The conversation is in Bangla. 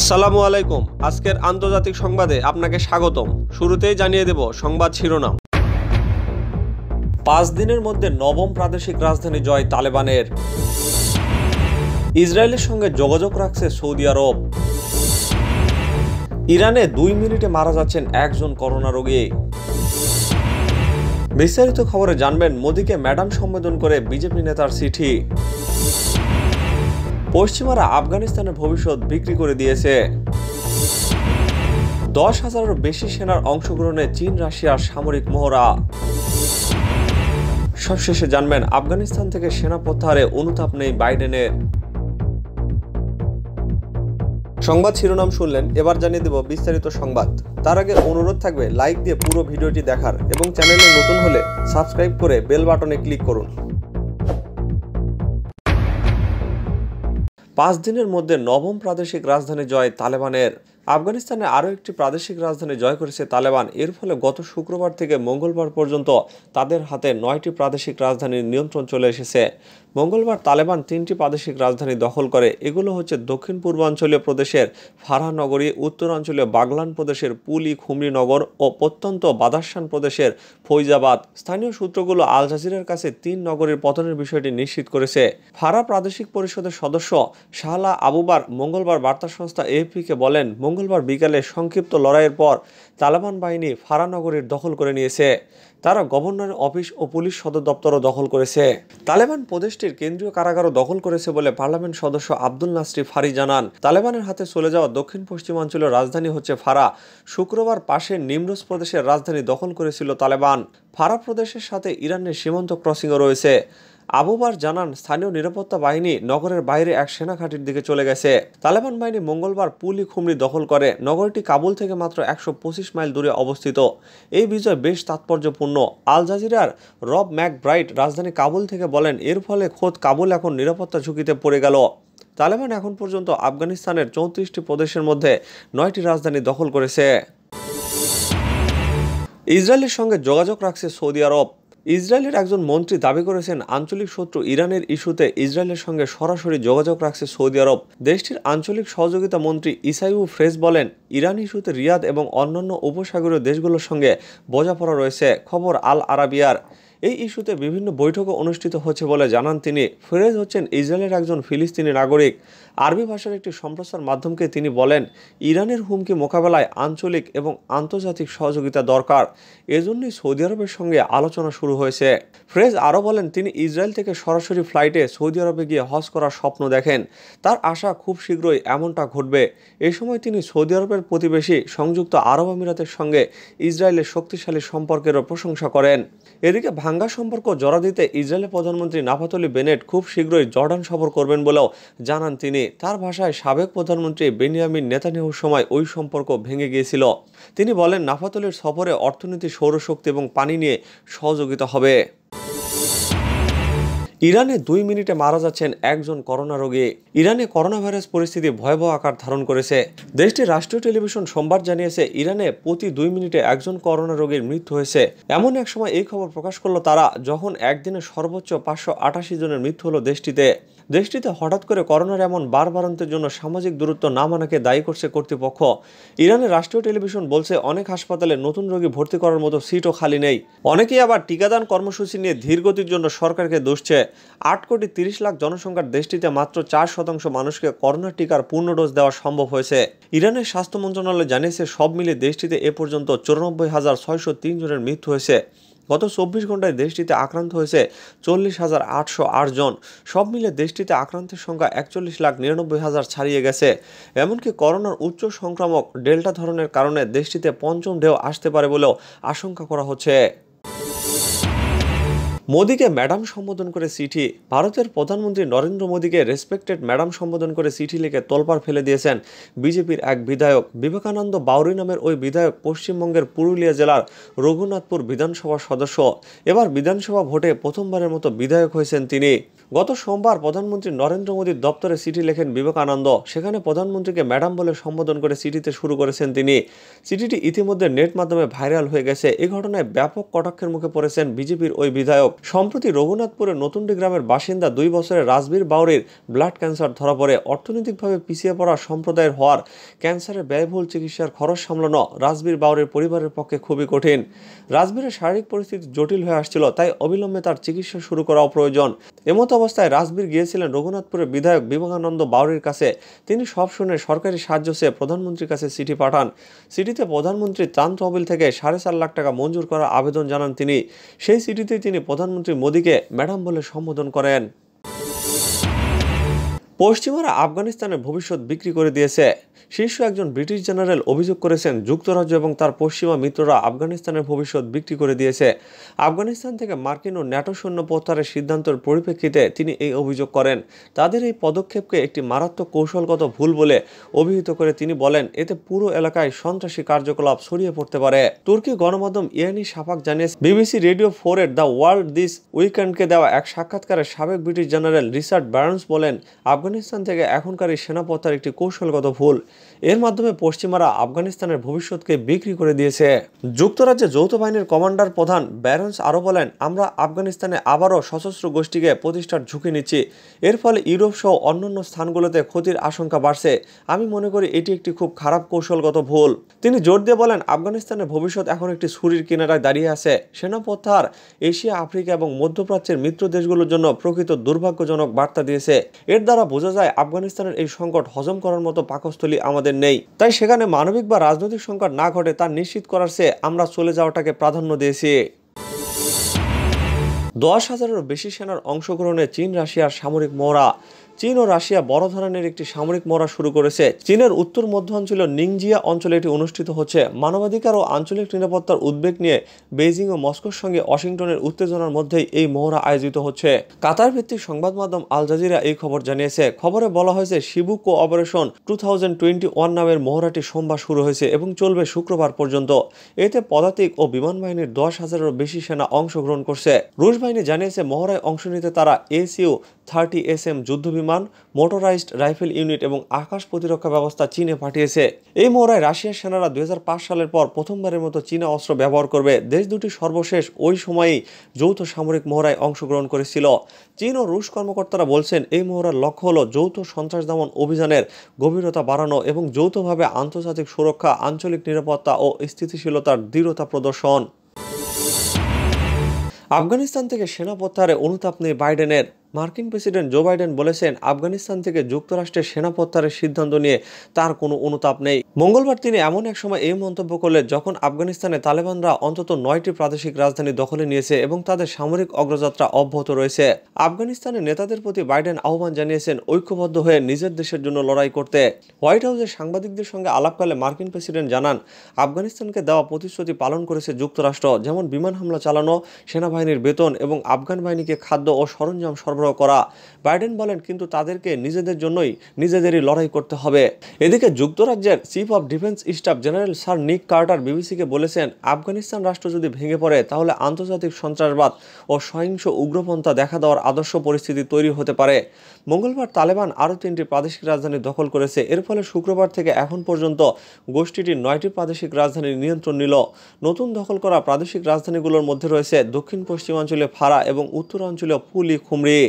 আসসালামু আলাইকুম আজকের আন্তর্জাতিক সংবাদে আপনাকে স্বাগতম শুরুতেই জানিয়ে দেব সংবাদ শিরোনাম পাঁচ দিনের মধ্যে নবম প্রাদেশিক রাজধানী জয় তালেবানের ইসরায়েলের সঙ্গে যোগাযোগ রাখছে সৌদি আরব ইরানে দুই মিনিটে মারা যাচ্ছেন একজন করোনা রোগী বিস্তারিত খবরে জানবেন মোদীকে ম্যাডাম সম্বোধন করে বিজেপি নেতার চিঠি পশ্চিমারা আফগানিস্তানের ভবিষ্যৎ বিক্রি করে দিয়েছে দশ হাজারের বেশি সেনার অংশগ্রহণে চীন রাশিয়ার সামরিক মহড়া সবশেষে জানবেন আফগানিস্তান থেকে সেনা প্রত্যাহারে অনুতাপ নেই বাইডেনের সংবাদ শিরোনাম শুনলেন এবার জানিয়ে দেব বিস্তারিত সংবাদ তার আগে অনুরোধ থাকবে লাইক দিয়ে পুরো ভিডিওটি দেখার এবং চ্যানেলে নতুন হলে সাবস্ক্রাইব করে বেল বাটনে ক্লিক করুন পাঁচ দিনের মধ্যে নবম প্রাদেশিক রাজধানী জয় তালেবানের আফগানিস্তানে আরও একটি প্রাদেশিক রাজধানী জয় করেছে তালেবান এর ফলে গত শুক্রবার থেকে মঙ্গলবার পর্যন্ত তাদের হাতে নয়টি প্রাদেশিক রাজধানীর নিয়ন্ত্রণ চলে এসেছে মঙ্গলবার তালেবান তিনটি প্রাদেশিক রাজধানী দখল করে এগুলো হচ্ছে দক্ষিণ পূর্বাঞ্চলীয় প্রদেশের ফারাহনগরী উত্তরাঞ্চলীয় বাগলান প্রদেশের পুলি খুমরিনগর ও প্রত্যন্ত বাদাসান প্রদেশের ফৈজাবাদ স্থানীয় সূত্রগুলো আল জাজিরার কাছে তিন নগরীর পতনের বিষয়টি নিশ্চিত করেছে ফারা প্রাদেশিক পরিষদের সদস্য শাহলা আবুবার মঙ্গলবার বার্তা সংস্থা এএফপিকে বলেন মঙ্গল মঙ্গলবার বিকালে সংক্ষিপ্ত লড়াইয়ের পর তালেবান বাহিনী ফারানগরের দখল করে নিয়েছে তারা গভর্নরের অফিস ও পুলিশ সদর দপ্তরও দখল করেছে তালেবান প্রদেশটির কেন্দ্রীয় কারাগারও দখল করেছে বলে পার্লামেন্ট সদস্য আব্দুল নাসরি ফারি জানান তালেবানের হাতে চলে যাওয়া দক্ষিণ পশ্চিমাঞ্চলের রাজধানী হচ্ছে ফারা শুক্রবার পাশে নিমরোজ প্রদেশের রাজধানী দখল করেছিল তালেবান ফারা প্রদেশের সাথে ইরানের সীমান্ত ক্রসিংও রয়েছে আবুবার জানান স্থানীয় নিরাপত্তা বাহিনী নগরের বাইরে এক সেনা ঘাঁটির দিকে চলে গেছে তালেবান বাহিনী মঙ্গলবার পুলি খুমরি দখল করে নগরটি কাবুল থেকে মাত্র একশো মাইল দূরে অবস্থিত এই বিজয় বেশ তাৎপর্যপূর্ণ আল জাজিরার রব ম্যাক ব্রাইট রাজধানী কাবুল থেকে বলেন এর ফলে খোদ কাবুল এখন নিরাপত্তা ঝুঁকিতে পড়ে গেল তালেবান এখন পর্যন্ত আফগানিস্তানের চৌত্রিশটি প্রদেশের মধ্যে নয়টি রাজধানী দখল করেছে ইসরায়েলের সঙ্গে যোগাযোগ রাখছে সৌদি আরব ইসরায়েলের একজন মন্ত্রী দাবি করেছেন আঞ্চলিক শত্রু ইরানের ইস্যুতে ইসরায়েলের সঙ্গে সরাসরি যোগাযোগ রাখছে সৌদি আরব দেশটির আঞ্চলিক সহযোগিতা মন্ত্রী ইসাইউ ফ্রেস বলেন ইরান ইস্যুতে রিয়াদ এবং অন্যান্য উপসাগরীয় দেশগুলোর সঙ্গে বোঝাপড়া রয়েছে খবর আল আরাবিয়ার এই ইস্যুতে বিভিন্ন বৈঠকও অনুষ্ঠিত হচ্ছে বলে জানান তিনি ফেরেজ হচ্ছেন ইসরায়েলের একজন ফিলিস্তিনি নাগরিক আরবি ভাষার একটি সম্প্রচার মাধ্যমকে তিনি বলেন ইরানের হুমকি মোকাবেলায় আঞ্চলিক এবং আন্তর্জাতিক সহযোগিতা দরকার এজন্যই সৌদি আরবের সঙ্গে আলোচনা শুরু হয়েছে ফ্রেজ আরও বলেন তিনি ইসরায়েল থেকে সরাসরি ফ্লাইটে সৌদি আরবে গিয়ে হজ করার স্বপ্ন দেখেন তার আশা খুব শীঘ্রই এমনটা ঘটবে এ সময় তিনি সৌদি আরবের প্রতিবেশী সংযুক্ত আরব আমিরাতের সঙ্গে ইসরায়েলের শক্তিশালী সম্পর্কেরও প্রশংসা করেন এদিকে ভাঙ্গা সম্পর্ক জড়া দিতে ইসরায়েলের প্রধানমন্ত্রী নাফাতলি বেনেট খুব শীঘ্রই জর্ডান সফর করবেন বলেও জানান তিনি তার ভাষায় সাবেক প্রধানমন্ত্রী বেনিয়ামিন নেতানিয়াহুর সময় ওই সম্পর্ক ভেঙে গিয়েছিল তিনি বলেন নাফাতলির সফরে অর্থনীতি সৌরশক্তি এবং পানি নিয়ে সহযোগিতা হবে ইরানে দুই মিনিটে মারা যাচ্ছেন একজন করোনা রোগী ইরানে করোনা ভাইরাস পরিস্থিতি ভয়াবহ আকার ধারণ করেছে দেশটির রাষ্ট্রীয় টেলিভিশন সোমবার জানিয়েছে ইরানে প্রতি দুই মিনিটে একজন করোনা রোগীর মৃত্যু হয়েছে এমন এক সময় এই খবর প্রকাশ করলো তারা যখন একদিনে সর্বোচ্চ পাঁচশো জনের মৃত্যু হলো দেশটিতে দেশটিতে হঠাৎ করে করোনার এমন বারবারন্তের জন্য সামাজিক দূরত্ব না মানাকে দায়ী করছে কর্তৃপক্ষ ইরানের রাষ্ট্রীয় টেলিভিশন বলছে অনেক হাসপাতালে নতুন রোগী ভর্তি করার মতো সিটও খালি নেই অনেকেই আবার টিকাদান কর্মসূচি নিয়ে ধীরগতির জন্য সরকারকে দুষছে আট কোটি তিরিশ লাখ জনসংখ্যার দেশটিতে মাত্র চার শতাংশ মানুষকে করোনা টিকার পূর্ণ ডোজ দেওয়া সম্ভব হয়েছে ইরানের স্বাস্থ্য মন্ত্রণালয় জানিয়েছে সব মিলিয়ে দেশটিতে এ পর্যন্ত চৌরানব্বই হাজার ছয়শো তিন জনের মৃত্যু হয়েছে গত চব্বিশ ঘন্টায় দেশটিতে আক্রান্ত হয়েছে চল্লিশ হাজার আটশো জন সব মিলে দেশটিতে আক্রান্তের সংখ্যা একচল্লিশ লাখ নিরানব্বই হাজার ছাড়িয়ে গেছে এমনকি করোনার উচ্চ সংক্রামক ডেল্টা ধরনের কারণে দেশটিতে পঞ্চম ঢেউ আসতে পারে বলেও আশঙ্কা করা হচ্ছে মোদীকে ম্যাডাম সম্বোধন করে চিঠি ভারতের প্রধানমন্ত্রী নরেন্দ্র মোদীকে রেসপেক্টেড ম্যাডাম সম্বোধন করে চিঠি লিখে তোলপাড় ফেলে দিয়েছেন বিজেপির এক বিধায়ক বিবেকানন্দ বাউরি নামের ওই বিধায়ক পশ্চিমবঙ্গের পুরুলিয়া জেলার রঘুনাথপুর বিধানসভা সদস্য এবার বিধানসভা ভোটে প্রথমবারের মতো বিধায়ক হয়েছেন তিনি গত সোমবার প্রধানমন্ত্রী নরেন্দ্র মোদীর দপ্তরে চিঠি লেখেন বিবেকানন্দ সেখানে প্রধানমন্ত্রীকে ম্যাডাম বলে সম্বোধন করে চিঠিতে শুরু করেছেন তিনি চিঠিটি ইতিমধ্যে নেট মাধ্যমে ভাইরাল হয়ে গেছে এ ঘটনায় ব্যাপক কটাক্ষের মুখে পড়েছেন বিজেপির ওই বিধায়ক সম্প্রতি রঘুনাথপুরের নতুনটি গ্রামের বাসিন্দা দুই বছরের রাজবীর বাউরির ব্লাড ক্যান্সার ধরা পড়ে অর্থনৈতিকভাবে পিছিয়ে পড়া সম্প্রদায়ের হওয়ার ক্যান্সারের ব্যয়বহুল চিকিৎসার খরচ সামলানো রাজবীর বাউরের পরিবারের পক্ষে খুবই কঠিন রাজবীরের শারীরিক পরিস্থিতি জটিল হয়ে আসছিল তাই অবিলম্বে তার চিকিৎসা শুরু করাও প্রয়োজন এমতো অবস্থায় রাজবীর গিয়েছিলেন রঘুনাথপুরের বিধায়ক বিবেকানন্দ বাউরির কাছে তিনি সব শুনে সরকারি সাহায্য চেয়ে প্রধানমন্ত্রীর কাছে চিঠি পাঠান চিঠিতে প্রধানমন্ত্রী ত্রাণ তহবিল থেকে সাড়ে চার লাখ টাকা মঞ্জুর করার আবেদন জানান তিনি সেই চিঠিতেই তিনি প্রধান প্রধানমন্ত্রী মোদীকে ম্যাডাম বলে সম্বোধন করেন পশ্চিমারা আফগানিস্তানের ভবিষ্যৎ বিক্রি করে দিয়েছে শীর্ষ একজন ব্রিটিশ জেনারেল অভিযোগ করেছেন যুক্তরাজ্য এবং তার পশ্চিমা মিত্ররা আফগানিস্তানের ভবিষ্যৎ বিক্রি করে দিয়েছে আফগানিস্তান থেকে মার্কিন ও ন্যাটো সৈন্য প্রত্যাহারের সিদ্ধান্তের পরিপ্রেক্ষিতে তিনি এই অভিযোগ করেন তাদের এই পদক্ষেপকে একটি মারাত্মক কৌশলগত ভুল বলে অভিহিত করে তিনি বলেন এতে পুরো এলাকায় সন্ত্রাসী কার্যকলাপ ছড়িয়ে পড়তে পারে তুর্কি গণমাধ্যম ইয়ানি সাফাক জানিয়েছে বিবিসি রেডিও ফোরের দ্য ওয়ার্ল্ড দিস উইকেন্ডকে দেওয়া এক সাক্ষাৎকারে সাবেক ব্রিটিশ জেনারেল রিচার্ড ব্যারন্স বলেন আফগানিস্তান থেকে এখনকার এই সেনাপথার একটি কৌশলগত ভুল এর মাধ্যমে পশ্চিমারা আফগানিস্তানের ভবিষ্যৎকে বিক্রি করে দিয়েছে যুক্তরাজ্যে যৌথ বাহিনীর কমান্ডার প্রধান ব্যারেন্স আরও বলেন আমরা আফগানিস্তানে আবারও সশস্ত্র গোষ্ঠীকে প্রতিষ্ঠার ঝুঁকি নিচ্ছি এর ফলে ইউরোপ সহ অন্যান্য স্থানগুলোতে ক্ষতির আশঙ্কা বাড়ছে আমি মনে করি এটি একটি খুব খারাপ কৌশলগত ভুল তিনি জোর দিয়ে বলেন আফগানিস্তানের ভবিষ্যৎ এখন একটি ছুরির কিনারায় দাঁড়িয়ে আছে সেনাপথার এশিয়া আফ্রিকা এবং মধ্যপ্রাচ্যের মিত্র দেশগুলোর জন্য প্রকৃত দুর্ভাগ্যজনক বার্তা দিয়েছে এর দ্বারা বোঝা যায় আফগানিস্তানের এই সংকট হজম করার মতো পাকস্থলী আমাদের নেই তাই সেখানে মানবিক বা রাজনৈতিক সংকট না ঘটে তা নিশ্চিত করার চেয়ে আমরা চলে যাওয়াটাকে প্রাধান্য দিয়েছি দশ হাজারেরও বেশি সেনার অংশগ্রহণে চীন রাশিয়ার সামরিক মোড়া চীন ও রাশিয়া বড় ধরনের একটি সামরিক মরা শুরু করেছে চীনের উত্তর মধ্য অঞ্চল নিংজিয়া অঞ্চলে এটি অনুষ্ঠিত হচ্ছে মানবাধিকার ও আঞ্চলিক নিরাপত্তার উদ্বেগ নিয়ে বেজিং ও মস্কোর সঙ্গে ওয়াশিংটনের উত্তেজনার মধ্যেই এই মহড়া আয়োজিত হচ্ছে কাতার ভিত্তিক সংবাদ মাধ্যম আল জাজিরা এই খবর জানিয়েছে খবরে বলা হয়েছে শিবু কো অপারেশন টু নামের মহড়াটি সোমবার শুরু হয়েছে এবং চলবে শুক্রবার পর্যন্ত এতে পদাতিক ও বিমান বাহিনীর দশ হাজারেরও বেশি সেনা অংশগ্রহণ করছে রুশ বাহিনী জানিয়েছে মহড়ায় অংশ নিতে তারা এসিউ থার্টি এস এম যুদ্ধ বিমান বিমান মোটরাইজড রাইফেল ইউনিট এবং আকাশ প্রতিরক্ষা ব্যবস্থা চীনে পাঠিয়েছে এই মহড়ায় রাশিয়ার সেনারা দু সালের পর প্রথমবারের মতো চীনা অস্ত্র ব্যবহার করবে দেশ দুটি সর্বশেষ ওই সময়েই যৌথ সামরিক মহড়ায় অংশগ্রহণ করেছিল চীন ও রুশ কর্মকর্তারা বলছেন এই মহড়ার লক্ষ্য হল যৌথ সন্ত্রাস দমন অভিযানের গভীরতা বাড়ানো এবং যৌথভাবে আন্তর্জাতিক সুরক্ষা আঞ্চলিক নিরাপত্তা ও স্থিতিশীলতার দৃঢ়তা প্রদর্শন আফগানিস্তান থেকে সেনা প্রত্যাহারে অনুতাপ নেই বাইডেনের মার্কিন প্রেসিডেন্ট জো বাইডেন বলেছেন আফগানিস্তান থেকে যুক্তরাষ্ট্রের সেনা প্রত্যাহারের সিদ্ধান্ত নিয়ে তার কোনো অনুতাপ নেই মঙ্গলবার তিনি এমন এক সময় এই মন্তব্য করলেন যখন আফগানিস্তানে তালেবানরা অন্তত নয়টি প্রাদেশিক রাজধানী দখলে নিয়েছে এবং তাদের সামরিক অগ্রযাত্রা অব্যাহত রয়েছে আফগানিস্তানের নেতাদের প্রতি বাইডেন আহ্বান জানিয়েছেন ঐক্যবদ্ধ হয়ে নিজের দেশের জন্য লড়াই করতে হোয়াইট হাউসের সাংবাদিকদের সঙ্গে আলাপকালে মার্কিন প্রেসিডেন্ট জানান আফগানিস্তানকে দেওয়া প্রতিশ্রুতি পালন করেছে যুক্তরাষ্ট্র যেমন বিমান হামলা চালানো সেনাবাহিনীর বেতন এবং আফগান বাহিনীকে খাদ্য ও সরঞ্জাম সরবরাহ সরবরাহ করা বাইডেন বলেন কিন্তু তাদেরকে নিজেদের জন্যই নিজেদেরই লড়াই করতে হবে এদিকে যুক্তরাজ্যের chief of defence staff general sir Nick Carter বিবিসিকে বলেছেন আফগানিস্তান রাষ্ট্র যদি ভেঙে পড়ে তাহলে আন্তর্জাতিক সন্ত্রাসবাদ ও সহিংস উগ্রপন্থা দেখা দেওয়ার আদর্শ পরিস্থিতি তৈরি হতে পারে মঙ্গলবার তালেবান আরও তিনটি প্রাদেশিক রাজধানী দখল করেছে এর ফলে শুক্রবার থেকে এখন পর্যন্ত গোষ্ঠীটির নয়টি প্রাদেশিক রাজধানীর নিয়ন্ত্রণ নিল নতুন দখল করা প্রাদেশিক রাজধানীগুলোর মধ্যে রয়েছে দক্ষিণ পশ্চিমাঞ্চলে ফারা এবং উত্তরাঞ্চলীয় পুলি খুমড়ি